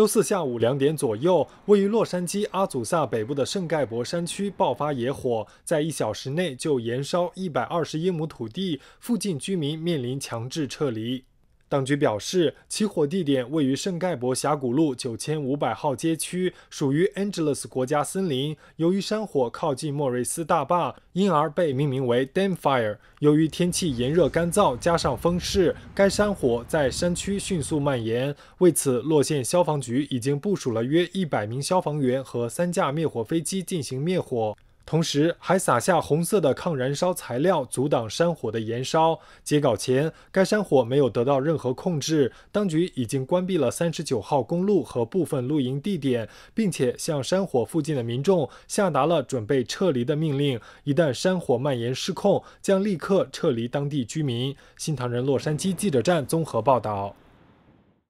周四下午两点左右，位于洛杉矶阿祖萨北部的圣盖博山区爆发野火，在一小时内就燃烧一百二十英亩土地，附近居民面临强制撤离。当局表示，起火地点位于圣盖博峡谷路9500号街区，属于 Angeles 国家森林。由于山火靠近莫瑞斯大坝，因而被命名为 Dam Fire。由于天气炎热干燥，加上风势，该山火在山区迅速蔓延。为此，洛县消防局已经部署了约100名消防员和三架灭火飞机进行灭火。同时还撒下红色的抗燃烧材料，阻挡山火的燃烧。截稿前，该山火没有得到任何控制，当局已经关闭了三十九号公路和部分露营地点，并且向山火附近的民众下达了准备撤离的命令。一旦山火蔓延失控，将立刻撤离当地居民。新唐人洛杉矶记者站综合报道。